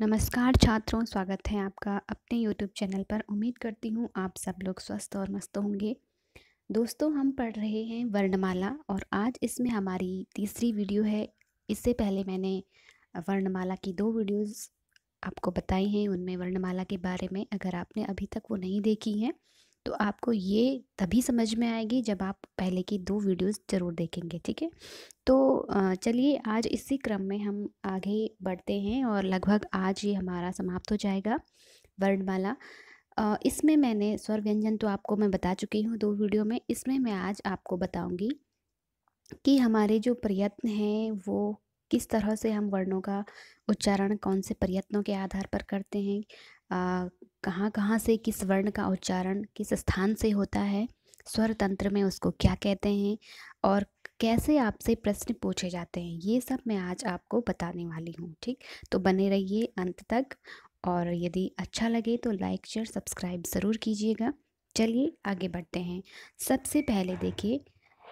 नमस्कार छात्रों स्वागत है आपका अपने YouTube चैनल पर उम्मीद करती हूँ आप सब लोग स्वस्थ और मस्त होंगे दोस्तों हम पढ़ रहे हैं वर्णमाला और आज इसमें हमारी तीसरी वीडियो है इससे पहले मैंने वर्णमाला की दो वीडियोस आपको बताई हैं उनमें वर्णमाला के बारे में अगर आपने अभी तक वो नहीं देखी हैं तो आपको ये तभी समझ में आएगी जब आप पहले की दो वीडियोस ज़रूर देखेंगे ठीक है तो चलिए आज इसी क्रम में हम आगे बढ़ते हैं और लगभग आज ये हमारा समाप्त हो जाएगा वर्णमाला इसमें मैंने स्वर व्यंजन तो आपको मैं बता चुकी हूँ दो वीडियो में इसमें मैं आज आपको बताऊँगी कि हमारे जो प्रयत्न हैं वो किस तरह से हम वर्णों का उच्चारण कौन से प्रयत्नों के आधार पर करते हैं कहाँ कहाँ से किस वर्ण का उच्चारण किस स्थान से होता है स्वर तंत्र में उसको क्या कहते हैं और कैसे आपसे प्रश्न पूछे जाते हैं ये सब मैं आज आपको बताने वाली हूँ ठीक तो बने रहिए अंत तक और यदि अच्छा लगे तो लाइक शेयर सब्सक्राइब ज़रूर कीजिएगा चलिए आगे बढ़ते हैं सबसे पहले देखिए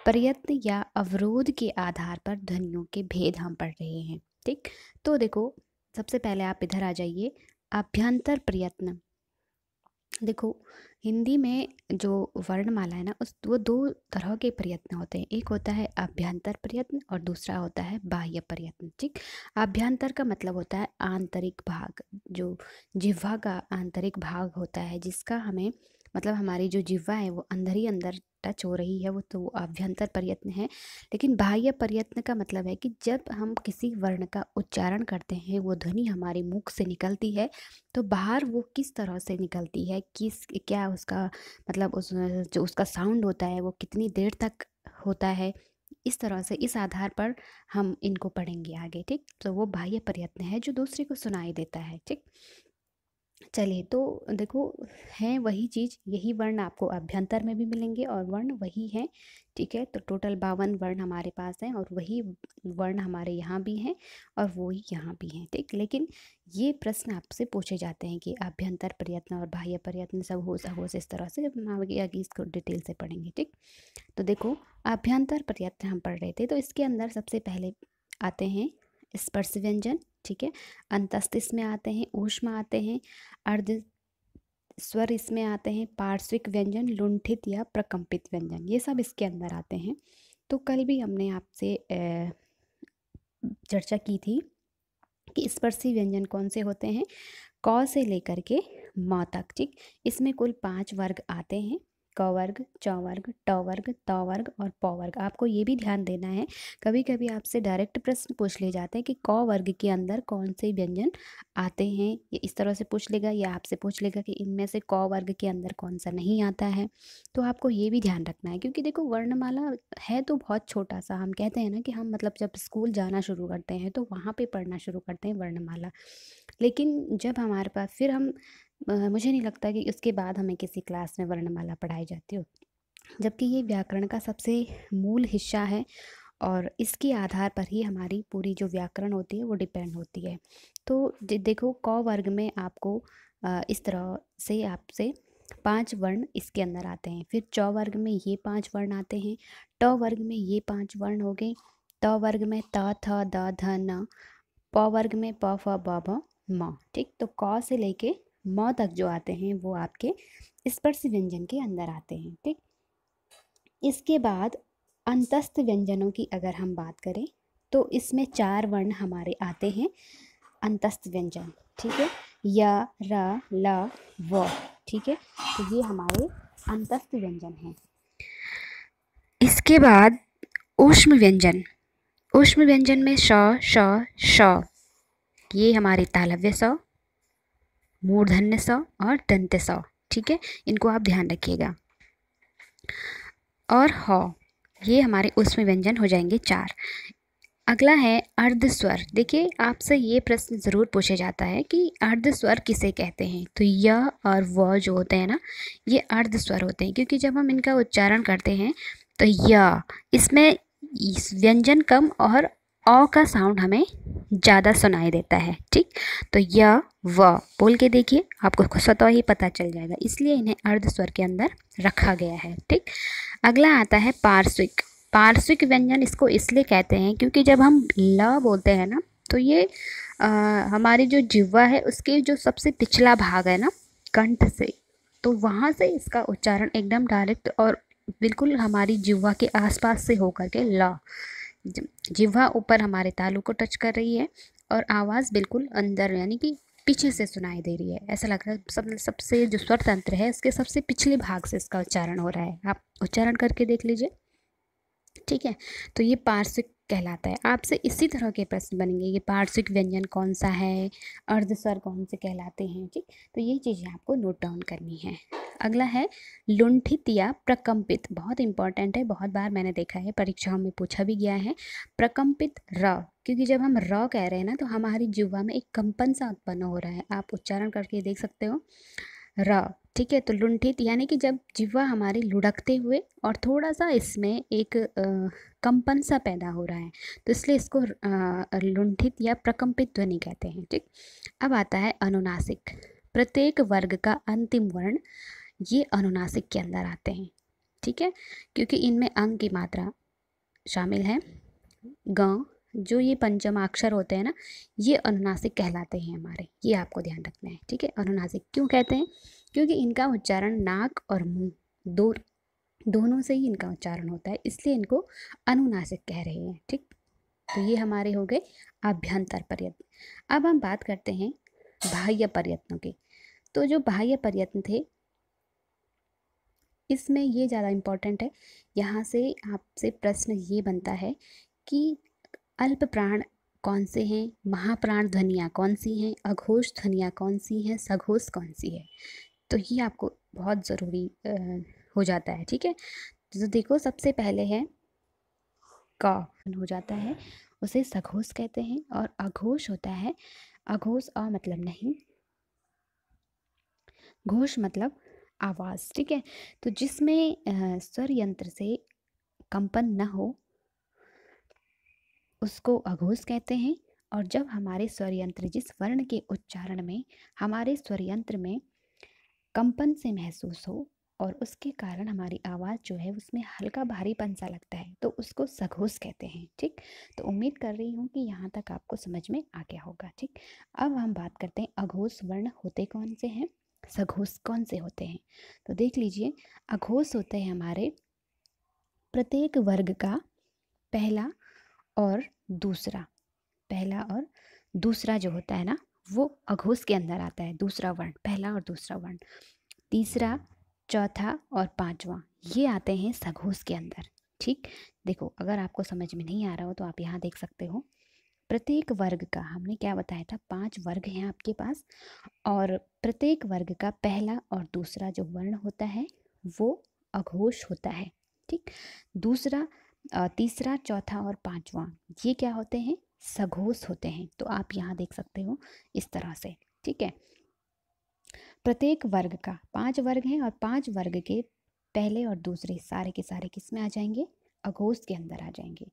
प्रयत्न या अवरोध के आधार पर ध्वनियों के भेद हम पढ़ रहे हैं ठीक तो देखो सबसे पहले आप इधर आ जाइए अभ्यंतर प्रयत्न देखो हिंदी में जो वर्णमाला है ना उस वो दो तरह के प्रयत्न होते हैं एक होता है आभ्यंतर प्रयत्न और दूसरा होता है बाह्य प्रयत्न ठीक आभ्यंतर का मतलब होता है आंतरिक भाग जो जिह्वा का आंतरिक भाग होता है जिसका हमें मतलब हमारी जो जिह्वा है वो अंदर ही अंदर टच हो रही है वो तो आभ्यंतर प्रयत्न है लेकिन बाह्य प्रयत्न का मतलब है कि जब हम किसी वर्ण का उच्चारण करते हैं वो ध्वनि हमारे मुख से निकलती है तो बाहर वो किस तरह से निकलती है किस क्या उसका मतलब उस जो उसका साउंड होता है वो कितनी देर तक होता है इस तरह से इस आधार पर हम इनको पढ़ेंगे आगे ठीक तो वो बाह्य प्रयत्न है जो दूसरे को सुनाई देता है ठीक चले तो देखो है वही चीज़ यही वर्ण आपको अभ्यंतर में भी मिलेंगे और वर्ण वही हैं ठीक है तो टोटल बावन वर्ण हमारे पास हैं और वही वर्ण हमारे यहाँ भी हैं और वही यहाँ भी हैं ठीक लेकिन ये प्रश्न आपसे पूछे जाते हैं कि अभ्यंतर प्रयत्न और बाह्य प्रयत्न सब हो सहोस इस तरह से हम आगे आगे इसको डिटेल से पढ़ेंगे ठीक तो देखो अभ्यंतर प्रयत्न हम पढ़ रहे थे तो इसके अंदर सबसे पहले आते हैं स्पर्श व्यंजन ठीक है अंतस्थ इसमें आते हैं ऊष्म आते हैं अर्ध स्वर इसमें आते हैं पार्श्विक व्यंजन लुंठित या प्रकम्पित व्यंजन ये सब इसके अंदर आते हैं तो कल भी हमने आपसे चर्चा की थी कि स्पर्शी व्यंजन कौन से होते हैं कौ से लेकर के म तक ठीक इसमें कुल पाँच वर्ग आते हैं क ट चौवर्ग त तवर्ग और वर्ग आपको ये भी ध्यान देना है कभी कभी आपसे डायरेक्ट प्रश्न पूछ लिए जाते हैं कि क वर्ग के अंदर कौन से व्यंजन आते हैं ये इस तरह से पूछ लेगा या आपसे पूछ लेगा कि इनमें से क वर्ग के अंदर कौन सा नहीं आता है तो आपको ये भी ध्यान रखना है क्योंकि देखो वर्णमाला है तो बहुत छोटा सा हम कहते हैं ना कि हम मतलब जब स्कूल जाना शुरू करते हैं तो वहाँ पर पढ़ना शुरू करते हैं वर्णमाला लेकिन जब हमारे पास फिर हम मुझे नहीं लगता कि उसके बाद हमें किसी क्लास में वर्णमाला पढ़ाई जाती हो जबकि ये व्याकरण का सबसे मूल हिस्सा है और इसके आधार पर ही हमारी पूरी जो व्याकरण होती है वो डिपेंड होती है तो देखो क वर्ग में आपको इस तरह से आपसे पांच वर्ण इसके अंदर आते हैं फिर च वर्ग में ये पांच वर्ण आते हैं ट वर्ग में ये पांच वर्ण हो गए त वर्ग में त थ द ध न प वर्ग में प फ ब भ म ठीक तो क से लेके म तक जो आते हैं वो आपके स्पर्श व्यंजन के अंदर आते हैं ठीक इसके बाद अंतस्थ व्यंजनों की अगर हम बात करें तो इसमें चार वर्ण हमारे आते हैं अंतस्थ व्यंजन ठीक है या र ल व ठीक है तो ये हमारे अंतस्थ व्यंजन हैं इसके बाद ऊष्म व्यंजन ऊष्म व्यंजन में श श श ये हमारे तालव्य स मूर्धन्य स और दंत्य स ठीक है इनको आप ध्यान रखिएगा और ह ये हमारे उसमें व्यंजन हो जाएंगे चार अगला है अर्धस्वर देखिए आपसे ये प्रश्न ज़रूर पूछा जाता है कि अर्धस्वर किसे कहते हैं तो य और व जो होते हैं ना ये अर्धस्वर होते हैं क्योंकि जब हम इनका उच्चारण करते हैं तो य इसमें इस व्यंजन कम और अ का साउंड हमें ज़्यादा सुनाई देता है ठीक तो य व बोल के देखिए आपको स्वतः ही पता चल जाएगा इसलिए इन्हें अर्ध स्वर के अंदर रखा गया है ठीक अगला आता है पार्श्विक पार्श्विक व्यंजन इसको इसलिए कहते हैं क्योंकि जब हम ल बोलते हैं ना तो ये आ, हमारी जो जिवा है उसके जो सबसे पिछला भाग है ना कंठ से तो वहाँ से इसका उच्चारण एकदम डायरेक्ट और बिल्कुल हमारी जिवा के आसपास से होकर के ल जिह्वा ऊपर हमारे तालू को टच कर रही है और आवाज़ बिल्कुल अंदर यानी कि पीछे से सुनाई दे रही है ऐसा लग रहा है सब सबसे जो स्वर तंत्र है उसके सबसे पिछले भाग से इसका उच्चारण हो रहा है आप उच्चारण करके देख लीजिए ठीक है तो ये पार्श्विक कहलाता है आपसे इसी तरह के प्रश्न बनेंगे कि पार्श्विक व्यंजन कौन सा है अर्धस्वर कौन से कहलाते हैं ठीक तो ये चीज़ें आपको नोट डाउन करनी है अगला है लुंठित या प्रकम्पित बहुत इंपॉर्टेंट है बहुत बार मैंने देखा है परीक्षाओं में पूछा भी गया है प्रकम्पित र क्योंकि जब हम र कह रहे हैं ना तो हमारी जुवा में एक कंपन सा उत्पन्न हो रहा है आप उच्चारण करके देख सकते हो र ठीक है तो लुंठित यानी कि जब जिवा हमारी लुढ़कते हुए और थोड़ा सा इसमें एक कंपन सा पैदा हो रहा है तो इसलिए इसको लुंठित या प्रकम्पित ध्वनि कहते हैं ठीक अब आता है अनुनासिक प्रत्येक वर्ग का अंतिम वर्ण ये अनुनासिक के अंदर आते हैं ठीक है क्योंकि इनमें अंग की मात्रा शामिल है ग जो ये पंचमाक्षर होते हैं ना ये अनुनासिक कहलाते हैं हमारे ये आपको ध्यान रखना है ठीक है अनुनासिक क्यों कहते हैं क्योंकि इनका उच्चारण नाक और मुंह दो दोनों से ही इनका उच्चारण होता है इसलिए इनको अनुनासिक कह रहे हैं ठीक तो ये हमारे हो गए आभ्यंतर प्रयत्न अब हम बात करते हैं बाह्य प्रयत्नों की तो जो बाह्य प्रयत्न थे इसमें ये ज़्यादा इम्पॉर्टेंट है यहाँ से आपसे प्रश्न ये बनता है कि अल्प प्राण कौन से हैं महाप्राण ध्वनियाँ कौन सी हैं अघोष ध्वनियाँ कौन सी हैं सघोष कौन सी है तो ये आपको बहुत ज़रूरी हो जाता है ठीक है तो देखो सबसे पहले है का हो जाता है उसे सघोष कहते हैं और अघोष होता है अघोष अ मतलब नहीं घोष मतलब आवाज़ ठीक है तो जिसमें स्वर यंत्र से कंपन न हो उसको अघोष कहते हैं और जब हमारे स्वरयंत्र जिस वर्ण के उच्चारण में हमारे स्वरयंत्र में कंपन से महसूस हो और उसके कारण हमारी आवाज़ जो है उसमें हल्का भारीपन सा लगता है तो उसको सघोस कहते हैं ठीक तो उम्मीद कर रही हूँ कि यहाँ तक आपको समझ में आ गया होगा ठीक अब हम बात करते हैं अघोष वर्ण होते कौन से हैं सघोष कौन से होते हैं तो देख लीजिए अघोष होते हैं हमारे प्रत्येक वर्ग का पहला और दूसरा पहला और दूसरा जो होता है ना वो अघोष के अंदर आता है दूसरा वर्ण पहला और दूसरा वर्ण तीसरा चौथा और पांचवा ये आते हैं सघोष के अंदर ठीक देखो अगर आपको समझ में नहीं आ रहा हो तो आप यहाँ देख सकते हो प्रत्येक वर्ग का हमने क्या बताया था पांच वर्ग हैं आपके पास और प्रत्येक वर्ग का पहला और दूसरा जो वर्ण होता है वो अघोष होता है ठीक दूसरा तीसरा चौथा और पांचवा ये क्या होते हैं सघोष होते हैं तो आप यहाँ देख सकते हो इस तरह से ठीक है प्रत्येक वर्ग का पांच वर्ग हैं और पांच वर्ग के पहले और दूसरे सारे के सारे किस में आ जाएंगे अघोष के अंदर आ जाएंगे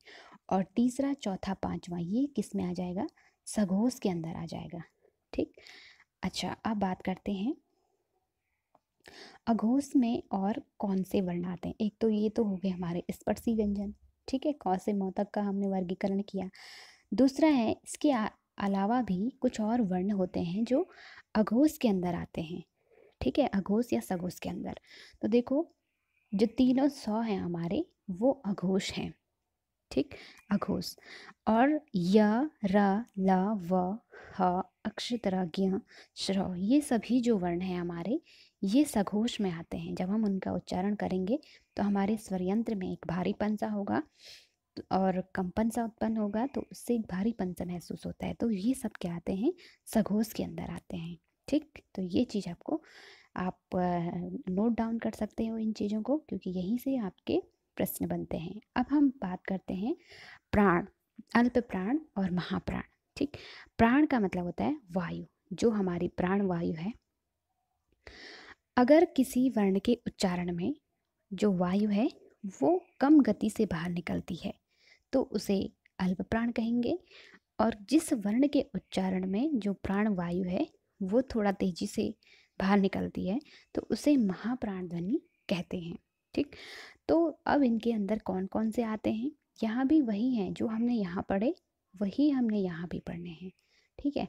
और तीसरा चौथा पांचवा ये किस में आ जाएगा सघोष के अंदर आ जाएगा ठीक अच्छा अब बात करते हैं अघोष में और कौन से वर्ण आते हैं एक तो ये तो हो गए हमारे स्पर्शी व्यंजन ठीक है कौ से मौ का हमने वर्गीकरण किया दूसरा है इसके अलावा भी कुछ और वर्ण होते हैं जो अघोष के अंदर आते हैं ठीक है अघोष या सघोष के अंदर तो देखो जो तीनों सौ हैं हमारे वो अघोष हैं ठीक अघोष और य र ल व ह अक्षतराज्ञ श्रव ये सभी जो वर्ण हैं हमारे ये सघोष में आते हैं जब हम उनका उच्चारण करेंगे तो हमारे स्वरयंत्र में एक भारीपन सा होगा तो और कंपन सा उत्पन्न होगा तो उससे एक भारीपन सा महसूस होता है तो ये सब क्या आते हैं सघोष के अंदर आते हैं ठीक तो ये चीज़ आपको आप नोट डाउन कर सकते हो इन चीज़ों को क्योंकि यहीं से आपके प्रश्न बनते हैं अब हम बात करते हैं प्राण अल्प प्राण और महाप्राण ठीक प्राण का मतलब होता है वायु जो हमारी प्राण वायु है अगर किसी वर्ण के उच्चारण में जो वायु है वो कम गति से बाहर निकलती है तो उसे अल्प प्राण कहेंगे और जिस वर्ण के उच्चारण में जो प्राण वायु है वो थोड़ा तेजी से बाहर निकलती है तो उसे महाप्राण ध्वनि कहते हैं ठीक तो अब इनके अंदर कौन कौन से आते हैं यहाँ भी वही हैं जो हमने यहाँ पढ़े वही हमने यहाँ भी पढ़ने हैं ठीक है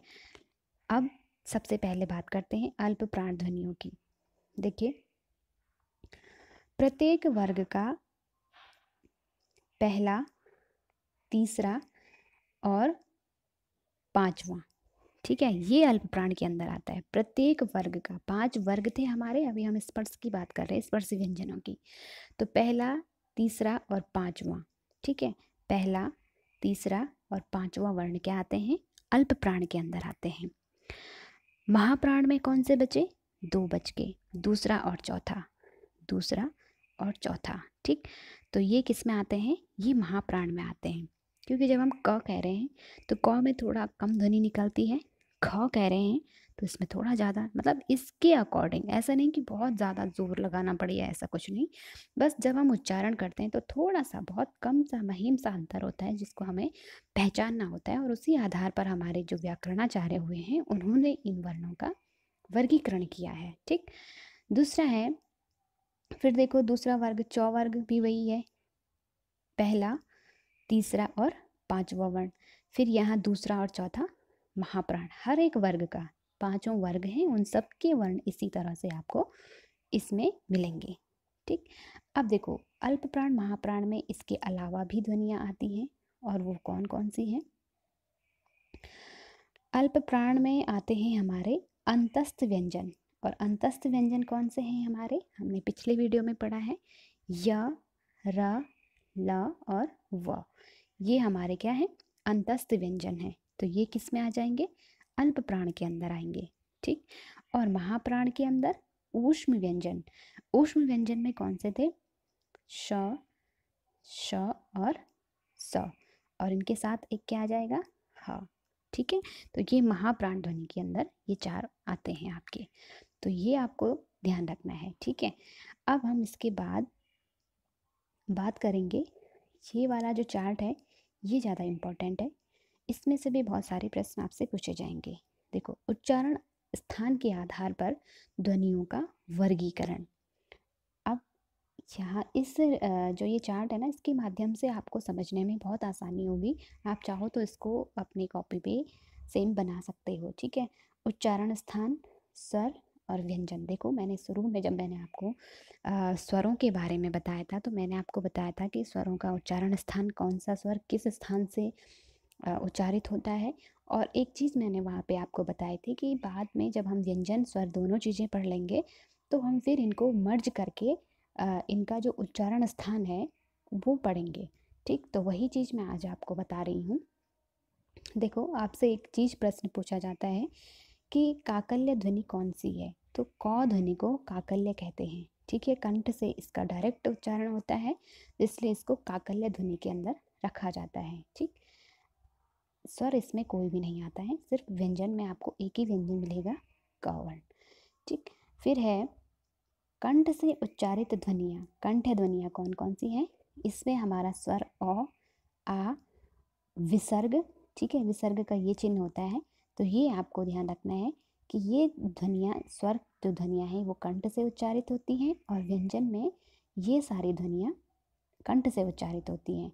अब सबसे पहले बात करते हैं अल्प प्राण ध्वनियों की देखिए प्रत्येक वर्ग का पहला तीसरा और पांचवा ठीक है ये अल्प प्राण के अंदर आता है प्रत्येक वर्ग का पांच वर्ग थे हमारे अभी हम स्पर्श की बात कर रहे हैं स्पर्श व्यंजनों की तो पहला तीसरा और पांचवा ठीक है पहला तीसरा और पांचवा वर्ण क्या आते हैं अल्प प्राण के अंदर आते हैं महाप्राण में कौन से बचे दो बच के दूसरा और चौथा दूसरा और चौथा ठीक तो ये किस में आते हैं ये महाप्राण में आते हैं क्योंकि जब हम क कह रहे हैं तो क में थोड़ा कम ध्वनि निकलती है ख कह रहे हैं तो इसमें थोड़ा ज़्यादा मतलब इसके अकॉर्डिंग ऐसा नहीं कि बहुत ज़्यादा जोर लगाना पड़े या ऐसा कुछ नहीं बस जब हम उच्चारण करते हैं तो थोड़ा सा बहुत कम सा महीम सा अंतर होता है जिसको हमें पहचानना होता है और उसी आधार पर हमारे जो व्याकरणाचार्य हुए हैं उन्होंने इन वर्णों का वर्गीकरण किया है ठीक दूसरा है फिर देखो दूसरा वर्ग चौवर्ग भी वही है पहला तीसरा और पांचवा वर्ण फिर यहाँ दूसरा और चौथा महाप्राण हर एक वर्ग का पांचों वर्ग हैं उन सब के वर्ण इसी तरह से आपको इसमें मिलेंगे ठीक अब देखो अल्प प्राण महाप्राण में इसके अलावा भी ध्वनियाँ आती हैं और वो कौन कौन सी हैं अल्प प्राण में आते हैं हमारे अंतस्थ व्यंजन और अंतस्थ व्यंजन कौन से हैं हमारे हमने पिछले वीडियो में पढ़ा है य र ल और व ये हमारे क्या हैं अंतस्थ व्यंजन हैं तो ये किस में आ जाएंगे अल्प प्राण के अंदर आएंगे ठीक और महाप्राण के अंदर ऊष्म व्यंजन ऊष्म व्यंजन में कौन से थे श श और स और इनके साथ एक क्या आ जाएगा ह ठीक है तो ये महाप्राण ध्वनि के अंदर ये चार आते हैं आपके तो ये आपको ध्यान रखना है ठीक है अब हम इसके बाद बात करेंगे ये वाला जो चार्ट है ये ज़्यादा इम्पोर्टेंट है इसमें से भी बहुत सारे प्रश्न आपसे पूछे जाएंगे देखो उच्चारण स्थान के आधार पर ध्वनियों का वर्गीकरण अब यहाँ इस जो ये चार्ट है ना इसके माध्यम से आपको समझने में बहुत आसानी होगी आप चाहो तो इसको अपनी कॉपी पे सेम बना सकते हो ठीक है उच्चारण स्थान स्वर और व्यंजन देखो मैंने शुरू में जब मैंने आपको आ, स्वरों के बारे में बताया था तो मैंने आपको बताया था कि स्वरों का उच्चारण स्थान कौन सा स्वर किस स्थान से उच्चारित होता है और एक चीज़ मैंने वहाँ पे आपको बताई थी कि बाद में जब हम व्यंजन स्वर दोनों चीज़ें पढ़ लेंगे तो हम फिर इनको मर्ज करके इनका जो उच्चारण स्थान है वो पढ़ेंगे ठीक तो वही चीज़ मैं आज आपको बता रही हूँ देखो आपसे एक चीज़ प्रश्न पूछा जाता है कि काकल्य ध्वनि कौन सी है तो कौ ध्वनि को काकल्य कहते हैं ठीक है कंठ से इसका डायरेक्ट उच्चारण होता है इसलिए इसको काकल्य ध्वनि के अंदर रखा जाता है ठीक स्वर इसमें कोई भी नहीं आता है सिर्फ व्यंजन में आपको एक ही व्यंजन मिलेगा कवर्ण ठीक फिर है कंठ से उच्चारित ध्वनियाँ कंठ ध्वनियाँ कौन कौन सी हैं इसमें हमारा स्वर अ आ विसर्ग ठीक है विसर्ग का ये चिन्ह होता है तो ये आपको ध्यान रखना है कि ये ध्वनियाँ स्वर जो ध्वनियाँ हैं वो कंठ से उच्चारित होती हैं और व्यंजन में ये सारी ध्वनियाँ कंठ से उच्चारित होती हैं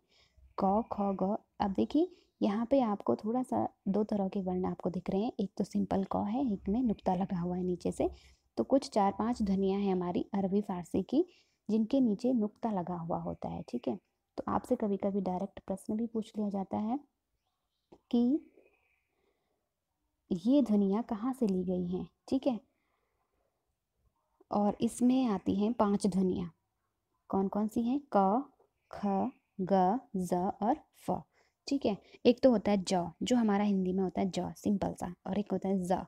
क ख ग अब देखिए यहाँ पे आपको थोड़ा सा दो तरह के वर्ण आपको दिख रहे हैं एक तो सिंपल कॉ है एक में नुक्ता लगा हुआ है नीचे से तो कुछ चार पांच ध्वनियाँ हैं हमारी अरबी फारसी की जिनके नीचे नुक्ता लगा हुआ होता है ठीक है तो आपसे कभी कभी डायरेक्ट प्रश्न भी पूछ लिया जाता है कि ये ध्वनियाँ कहाँ से ली गई हैं ठीक है और इसमें आती हैं पांच ध्वनियाँ कौन कौन सी हैं क ख ग ज और फ ठीक है एक तो होता है ज जो हमारा हिंदी में होता है ज सिंपल सा और एक होता है ज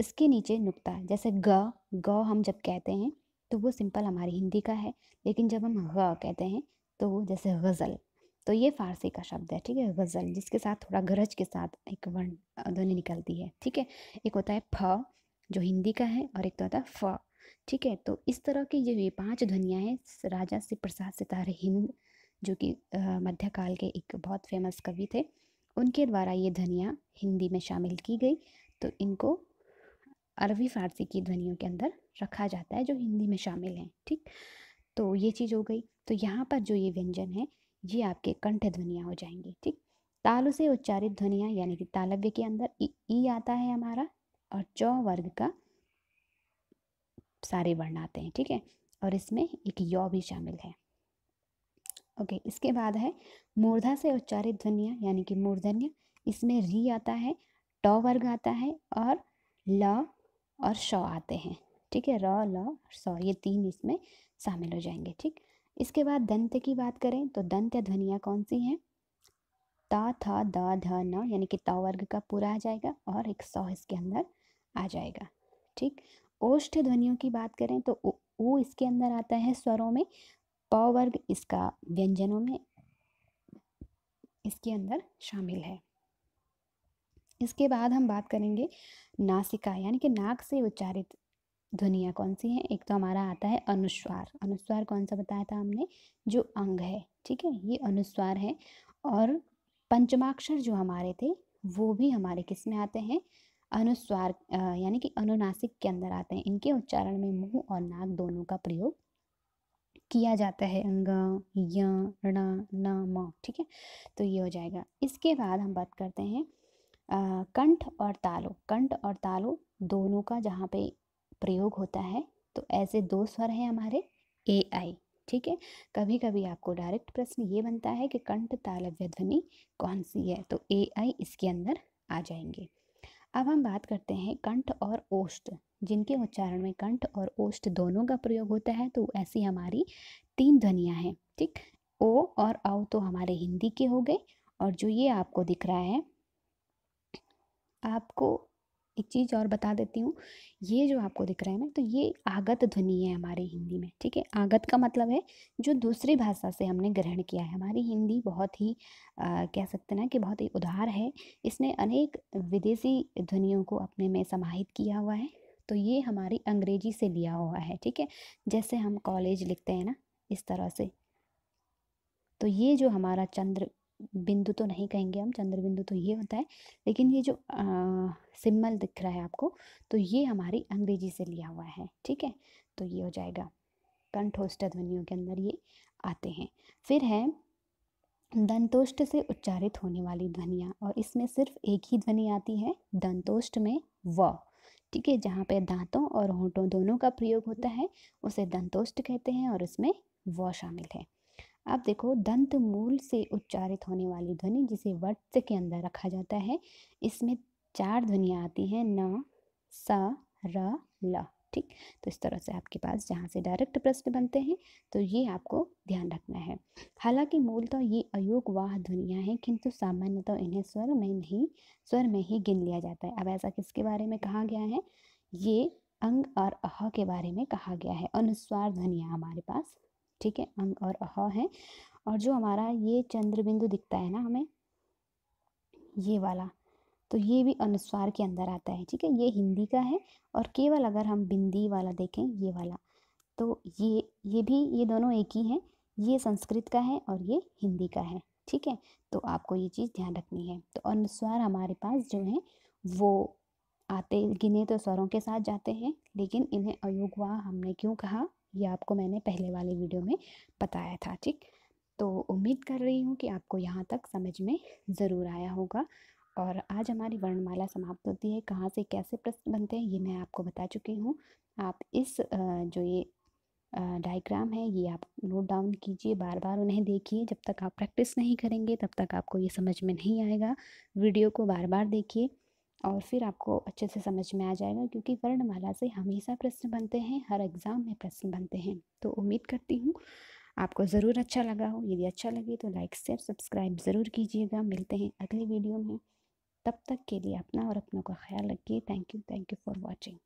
इसके नीचे नुकता जैसे ग ग हम जब कहते हैं तो वो सिंपल हमारी हिंदी का है लेकिन जब हम ग कहते हैं तो वो जैसे गज़ल तो ये फारसी का शब्द है ठीक है गज़ल जिसके साथ थोड़ा गरज के साथ एक वर्ण ध्वनि निकलती है ठीक है एक होता है फ जो हिंदी का है और एक तो होता है फ ठीक है तो इस तरह की जो ये पांच ध्वनियाँ हैं राजा से प्रसाद सितारे हिंद जो कि मध्यकाल के एक बहुत फेमस कवि थे उनके द्वारा ये ध्वनियाँ हिंदी में शामिल की गई तो इनको अरबी फ़ारसी की ध्वनियों के अंदर रखा जाता है जो हिंदी में शामिल हैं ठीक तो ये चीज़ हो गई तो यहाँ पर जो ये व्यंजन है ये आपके कंठ ध्वनियाँ हो जाएंगी ठीक तालु से उच्चारित ध्वनियाँ यानी कि तालव्य के अंदर ई आता है हमारा और चौ वर्ग का सारे वर्ण आते हैं ठीक है और इसमें एक यौ भी शामिल है ओके इसके बाद है मूर्धा से उच्चारित ध्वनिया यानी कि मूर्धन्य इसमें री आता है ट वर्ग आता है और ल और श आते हैं ठीक है र ल सौ ये तीन इसमें शामिल हो जाएंगे ठीक इसके बाद दंत की बात करें तो दंत ध्वनिया कौन सी हैं त थ द ध न यानी कि त वर्ग का पूरा आ जाएगा और एक सौ इसके अंदर आ जाएगा ठीक ओष्ठ ध्वनियों की बात करें तो ऊ इसके अंदर आता है स्वरों में पाव वर्ग इसका व्यंजनों में इसके अंदर शामिल है इसके बाद हम बात करेंगे नासिका यानी कि नाक से उच्चारित ध्वनियाँ कौन सी हैं एक तो हमारा आता है अनुस्वार अनुस्वार कौन सा बताया था हमने जो अंग है ठीक है ये अनुस्वार है और पंचमाक्षर जो हमारे थे वो भी हमारे किस में आते हैं अनुस्वार यानी कि अनुनासिक के अंदर आते हैं इनके उच्चारण में मुंह और नाक दोनों का प्रयोग किया जाता है ग य ण न म ठीक है तो ये हो जाएगा इसके बाद हम बात करते हैं आ, कंठ और तालो कंठ और तालो दोनों का जहाँ पे प्रयोग होता है तो ऐसे दो स्वर हैं हमारे ए आई ठीक है कभी कभी आपको डायरेक्ट प्रश्न ये बनता है कि कंठ तालव्य ध्वनि कौन सी है तो ए आई इसके अंदर आ जाएंगे अब हम बात करते हैं कंठ और ओष्ठ जिनके उच्चारण में कंठ और ओष्ठ दोनों का प्रयोग होता है तो ऐसी हमारी तीन ध्वनियाँ हैं ठीक ओ और औ तो हमारे हिंदी के हो गए और जो ये आपको दिख रहा है आपको एक चीज़ और बता देती हूँ ये जो आपको दिख रहा है ना तो ये आगत ध्वनि है हमारे हिंदी में ठीक है आगत का मतलब है जो दूसरी भाषा से हमने ग्रहण किया है हमारी हिंदी बहुत ही आ, कह सकते ना कि बहुत ही उधार है इसने अनेक विदेशी ध्वनियों को अपने में समाहित किया हुआ है तो ये हमारी अंग्रेजी से लिया हुआ है ठीक है जैसे हम कॉलेज लिखते हैं ना इस तरह से तो ये जो हमारा चंद्र बिंदु तो नहीं कहेंगे हम चंद्र बिंदु तो ये होता है लेकिन ये जो सिम्बल दिख रहा है आपको तो ये हमारी अंग्रेजी से लिया हुआ है ठीक है तो ये हो जाएगा कंठोष्ठ ध्वनियों के अंदर ये आते हैं फिर है दंतोष्ट से उच्चारित होने वाली ध्वनियाँ और इसमें सिर्फ एक ही ध्वनि आती है दंतोष्ट में व ठीक है जहाँ पे दांतों और होंठों दोनों का प्रयोग होता है उसे दंतोष्ट कहते हैं और उसमें व शामिल है अब देखो दंत मूल से उच्चारित होने वाली ध्वनि जिसे वर्ष के अंदर रखा जाता है इसमें चार ध्वनियाँ आती हैं न स र ल ठीक तो इस तरह से आपके पास जहाँ से डायरेक्ट प्रश्न बनते हैं तो ये आपको ध्यान रखना है हालांकि मूलतः तो ये अयोग वाह ध्वनियाँ हैं किंतु सामान्यतः इन्हें स्वर में नहीं स्वर में ही गिन लिया जाता है अब ऐसा किसके बारे में कहा गया है ये अंग और अह के बारे में कहा गया है अनुस्वार ध्वनियाँ हमारे पास ठीक है अंग और अह है और जो हमारा ये बिंदु दिखता है ना हमें ये वाला तो ये भी अनुस्वार के अंदर आता है ठीक है ये हिंदी का है और केवल अगर हम बिंदी वाला देखें ये वाला तो ये ये भी ये दोनों एक ही हैं ये संस्कृत का है और ये हिंदी का है ठीक है तो आपको ये चीज़ ध्यान रखनी है तो अनुस्वार हमारे पास जो है वो आते गिने तो स्वरों के साथ जाते हैं लेकिन इन्हें अयोगवा हमने क्यों कहा ये आपको मैंने पहले वाले वीडियो में बताया था ठीक तो उम्मीद कर रही हूँ कि आपको यहाँ तक समझ में ज़रूर आया होगा और आज हमारी वर्णमाला समाप्त होती है कहाँ से कैसे प्रश्न बनते हैं ये मैं आपको बता चुकी हूँ आप इस जो ये डायग्राम है ये आप नोट डाउन कीजिए बार बार उन्हें देखिए जब तक आप प्रैक्टिस नहीं करेंगे तब तक आपको ये समझ में नहीं आएगा वीडियो को बार बार देखिए और फिर आपको अच्छे से समझ में आ जाएगा क्योंकि वर्णमाला से हमेशा प्रश्न बनते हैं हर एग्ज़ाम में प्रश्न बनते हैं तो उम्मीद करती हूँ आपको ज़रूर अच्छा लगा हो यदि अच्छा लगे तो लाइक शेयर सब्सक्राइब ज़रूर कीजिएगा मिलते हैं अगले वीडियो में तब तक के लिए अपना और अपनों का ख्याल रखिए thank you thank you for watching